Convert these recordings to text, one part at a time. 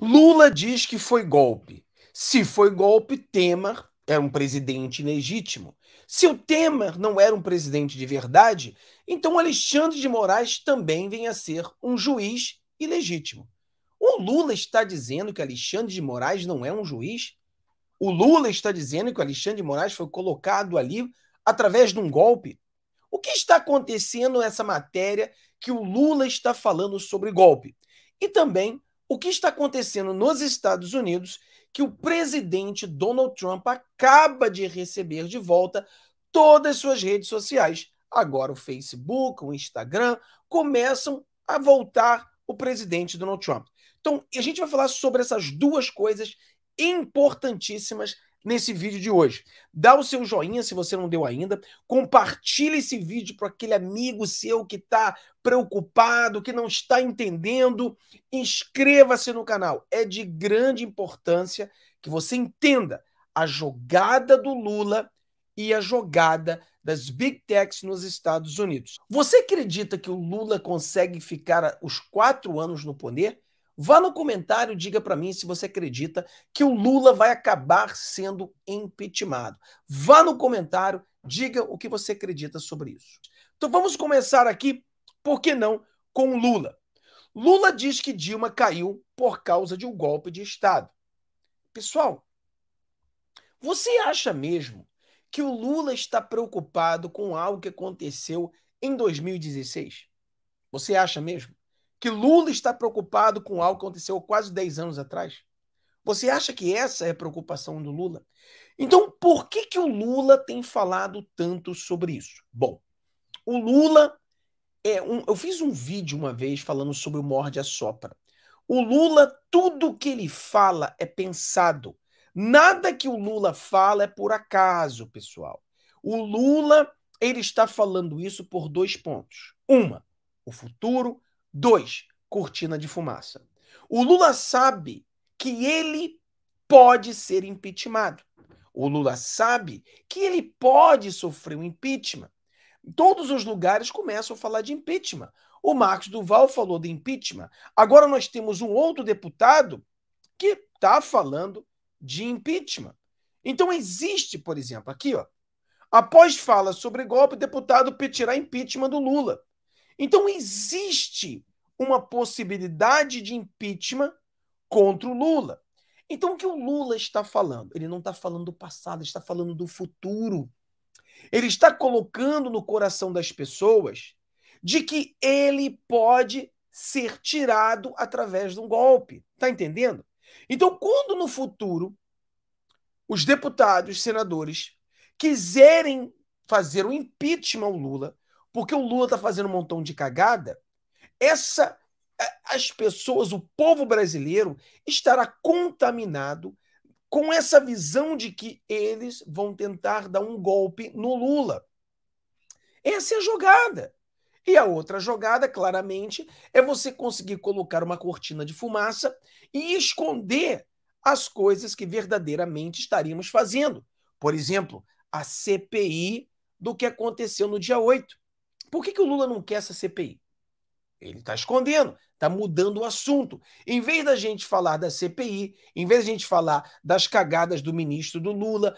Lula diz que foi golpe. Se foi golpe, Temer era um presidente ilegítimo. Se o Temer não era um presidente de verdade, então Alexandre de Moraes também vem a ser um juiz ilegítimo. O Lula está dizendo que Alexandre de Moraes não é um juiz? O Lula está dizendo que Alexandre de Moraes foi colocado ali através de um golpe? O que está acontecendo nessa matéria que o Lula está falando sobre golpe? E também o que está acontecendo nos Estados Unidos que o presidente Donald Trump acaba de receber de volta todas suas redes sociais. Agora o Facebook, o Instagram começam a voltar o presidente Donald Trump. Então, a gente vai falar sobre essas duas coisas importantíssimas nesse vídeo de hoje. Dá o seu joinha se você não deu ainda, compartilha esse vídeo para aquele amigo seu que está preocupado, que não está entendendo, inscreva-se no canal. É de grande importância que você entenda a jogada do Lula e a jogada das big techs nos Estados Unidos. Você acredita que o Lula consegue ficar os quatro anos no poder? Vá no comentário e diga para mim se você acredita que o Lula vai acabar sendo impeachmentado. Vá no comentário, diga o que você acredita sobre isso. Então vamos começar aqui, por que não, com Lula. Lula diz que Dilma caiu por causa de um golpe de Estado. Pessoal, você acha mesmo que o Lula está preocupado com algo que aconteceu em 2016? Você acha mesmo? que Lula está preocupado com algo que aconteceu quase 10 anos atrás? Você acha que essa é a preocupação do Lula? Então, por que, que o Lula tem falado tanto sobre isso? Bom, o Lula. É um, eu fiz um vídeo uma vez falando sobre o morde a sopra. O Lula, tudo que ele fala é pensado. Nada que o Lula fala é por acaso, pessoal. O Lula, ele está falando isso por dois pontos. Uma, o futuro, Dois, cortina de fumaça. O Lula sabe que ele pode ser impeachmentado. O Lula sabe que ele pode sofrer um impeachment. Todos os lugares começam a falar de impeachment. O Marcos Duval falou de impeachment. Agora nós temos um outro deputado que está falando de impeachment. Então existe, por exemplo, aqui, ó, após fala sobre golpe, deputado pedirá impeachment do Lula. Então existe uma possibilidade de impeachment contra o Lula. Então o que o Lula está falando? Ele não está falando do passado, ele está falando do futuro. Ele está colocando no coração das pessoas de que ele pode ser tirado através de um golpe. Tá entendendo? Então, quando no futuro os deputados, senadores quiserem fazer um impeachment ao Lula, porque o Lula está fazendo um montão de cagada, essa as pessoas, o povo brasileiro estará contaminado com essa visão de que eles vão tentar dar um golpe no Lula. Essa é a jogada. E a outra jogada, claramente, é você conseguir colocar uma cortina de fumaça e esconder as coisas que verdadeiramente estaríamos fazendo. Por exemplo, a CPI do que aconteceu no dia 8. Por que, que o Lula não quer essa CPI? Ele está escondendo, está mudando o assunto. Em vez da gente falar da CPI, em vez da gente falar das cagadas do ministro do Lula,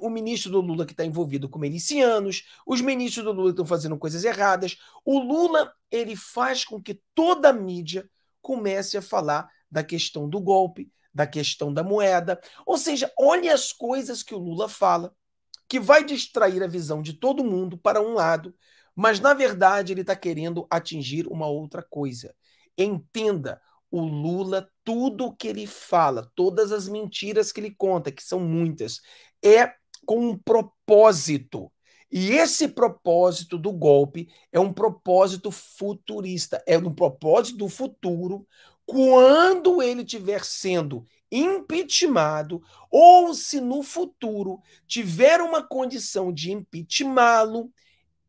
o ministro do Lula que está envolvido com milicianos, os ministros do Lula estão fazendo coisas erradas, o Lula ele faz com que toda a mídia comece a falar da questão do golpe, da questão da moeda. Ou seja, olha as coisas que o Lula fala, que vai distrair a visão de todo mundo para um lado mas, na verdade, ele está querendo atingir uma outra coisa. Entenda, o Lula, tudo o que ele fala, todas as mentiras que ele conta, que são muitas, é com um propósito. E esse propósito do golpe é um propósito futurista, é um propósito do futuro, quando ele tiver sendo impeachmentado, ou se no futuro tiver uma condição de impeachmentá-lo,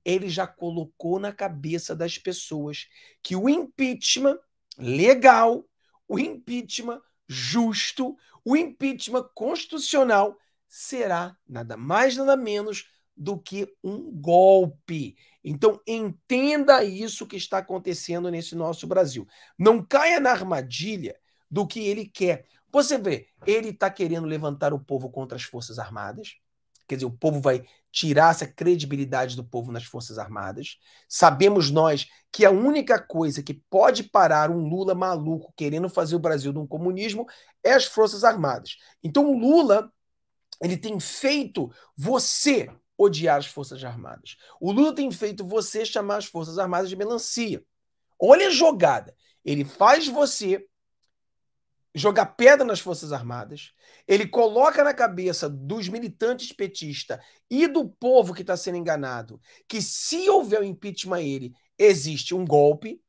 ele já colocou na cabeça das pessoas que o impeachment legal, o impeachment justo, o impeachment constitucional será nada mais nada menos do que um golpe. Então entenda isso que está acontecendo nesse nosso Brasil. Não caia na armadilha do que ele quer. Você vê, ele está querendo levantar o povo contra as forças armadas quer dizer, o povo vai tirar essa credibilidade do povo nas Forças Armadas. Sabemos nós que a única coisa que pode parar um Lula maluco querendo fazer o Brasil de um comunismo é as Forças Armadas. Então, o Lula ele tem feito você odiar as Forças Armadas. O Lula tem feito você chamar as Forças Armadas de melancia. Olha a jogada. Ele faz você jogar pedra nas Forças Armadas, ele coloca na cabeça dos militantes petistas e do povo que está sendo enganado que se houver o um impeachment ele, existe um golpe.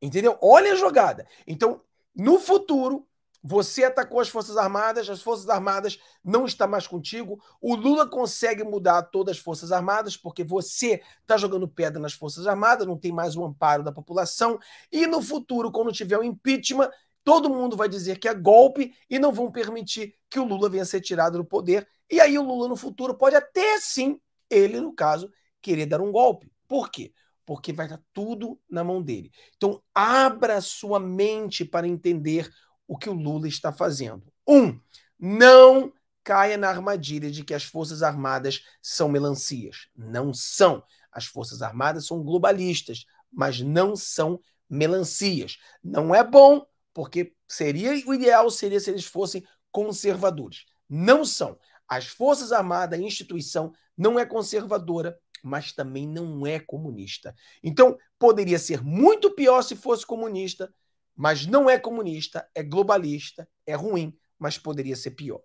Entendeu? Olha a jogada. Então, no futuro, você atacou as Forças Armadas, as Forças Armadas não está mais contigo. O Lula consegue mudar todas as Forças Armadas, porque você está jogando pedra nas Forças Armadas, não tem mais o amparo da população. E no futuro, quando tiver o um impeachment, todo mundo vai dizer que é golpe e não vão permitir que o Lula venha ser tirado do poder. E aí o Lula no futuro pode até sim, ele no caso, querer dar um golpe. Por quê? Porque vai estar tudo na mão dele. Então abra sua mente para entender o que o Lula está fazendo. Um, não caia na armadilha de que as Forças Armadas são melancias. Não são. As Forças Armadas são globalistas, mas não são melancias. Não é bom porque seria o ideal seria se eles fossem conservadores. Não são. As Forças Armadas, a instituição, não é conservadora, mas também não é comunista. Então, poderia ser muito pior se fosse comunista, mas não é comunista, é globalista, é ruim, mas poderia ser pior.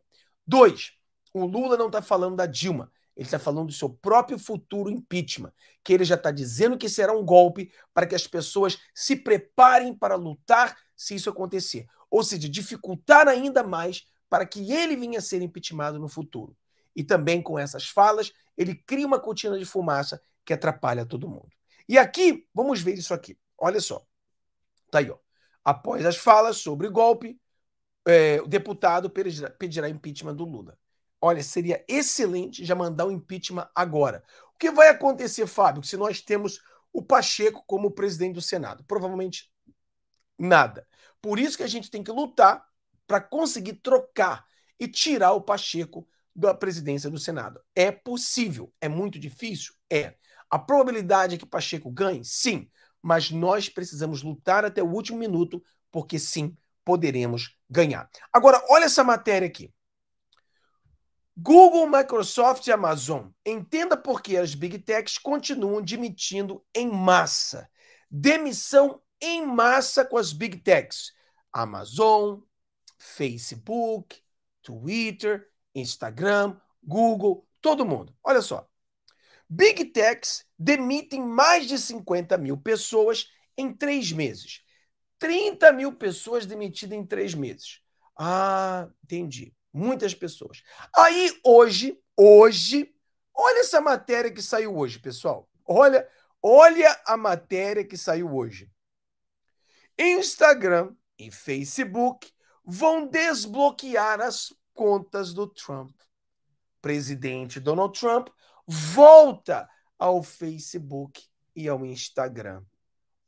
Dois, o Lula não está falando da Dilma, ele está falando do seu próprio futuro impeachment, que ele já está dizendo que será um golpe para que as pessoas se preparem para lutar se isso acontecer. Ou seja, dificultar ainda mais para que ele vinha a ser impeachmentado no futuro. E também com essas falas, ele cria uma cortina de fumaça que atrapalha todo mundo. E aqui, vamos ver isso aqui. Olha só. Tá aí, ó. Após as falas sobre golpe, é, o deputado pedirá impeachment do Lula. Olha, seria excelente já mandar o impeachment agora. O que vai acontecer, Fábio, se nós temos o Pacheco como presidente do Senado? Provavelmente nada. Por isso que a gente tem que lutar para conseguir trocar e tirar o Pacheco da presidência do Senado. É possível. É muito difícil? É. A probabilidade é que Pacheco ganhe? Sim. Mas nós precisamos lutar até o último minuto, porque sim, poderemos ganhar. Agora, olha essa matéria aqui. Google, Microsoft e Amazon. Entenda por que as Big Techs continuam demitindo em massa. Demissão em massa com as Big Techs. Amazon, Facebook, Twitter, Instagram, Google, todo mundo. Olha só. Big Techs demitem mais de 50 mil pessoas em três meses. 30 mil pessoas demitidas em três meses. Ah, entendi. Muitas pessoas. Aí hoje, hoje, olha essa matéria que saiu hoje, pessoal. Olha, olha a matéria que saiu hoje. Instagram e Facebook vão desbloquear as contas do Trump. Presidente Donald Trump volta ao Facebook e ao Instagram.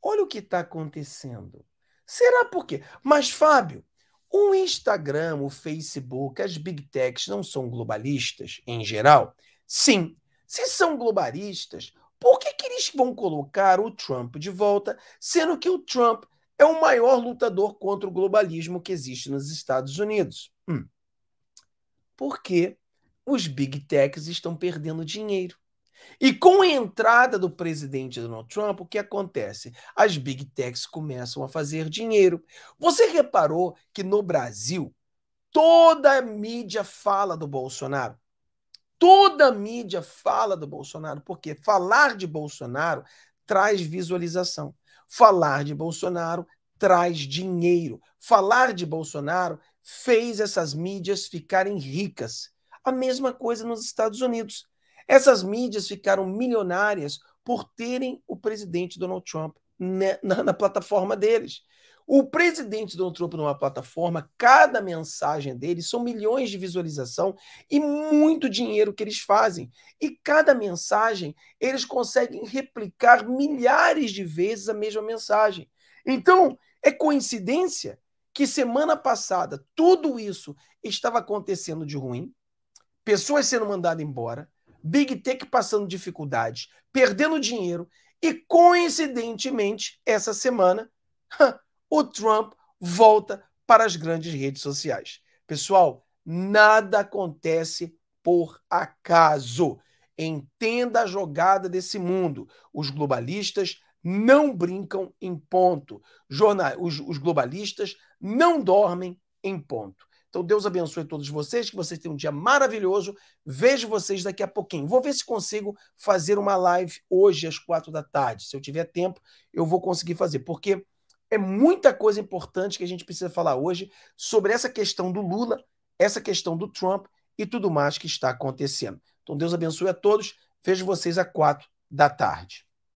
Olha o que está acontecendo. Será por quê? Mas, Fábio, o Instagram, o Facebook, as big techs não são globalistas em geral? Sim. Se são globalistas, por que, que eles vão colocar o Trump de volta, sendo que o Trump é o maior lutador contra o globalismo que existe nos Estados Unidos? Hum. Porque os big techs estão perdendo dinheiro. E com a entrada do presidente Donald Trump, o que acontece? As big techs começam a fazer dinheiro. Você reparou que no Brasil, toda a mídia fala do Bolsonaro? Toda a mídia fala do Bolsonaro, porque falar de Bolsonaro traz visualização. Falar de Bolsonaro traz dinheiro. Falar de Bolsonaro fez essas mídias ficarem ricas. A mesma coisa nos Estados Unidos. Essas mídias ficaram milionárias por terem o presidente Donald Trump na, né, na, na plataforma deles. O presidente Donald Trump numa plataforma, cada mensagem dele são milhões de visualização e muito dinheiro que eles fazem. E cada mensagem, eles conseguem replicar milhares de vezes a mesma mensagem. Então, é coincidência que semana passada tudo isso estava acontecendo de ruim, pessoas sendo mandadas embora, Big Tech passando dificuldades, perdendo dinheiro e, coincidentemente, essa semana, o Trump volta para as grandes redes sociais. Pessoal, nada acontece por acaso. Entenda a jogada desse mundo. Os globalistas não brincam em ponto. Jornal, os, os globalistas não dormem em ponto. Então, Deus abençoe todos vocês, que vocês tenham um dia maravilhoso. Vejo vocês daqui a pouquinho. Vou ver se consigo fazer uma live hoje às quatro da tarde. Se eu tiver tempo, eu vou conseguir fazer, porque é muita coisa importante que a gente precisa falar hoje sobre essa questão do Lula, essa questão do Trump e tudo mais que está acontecendo. Então, Deus abençoe a todos. Vejo vocês às quatro da tarde.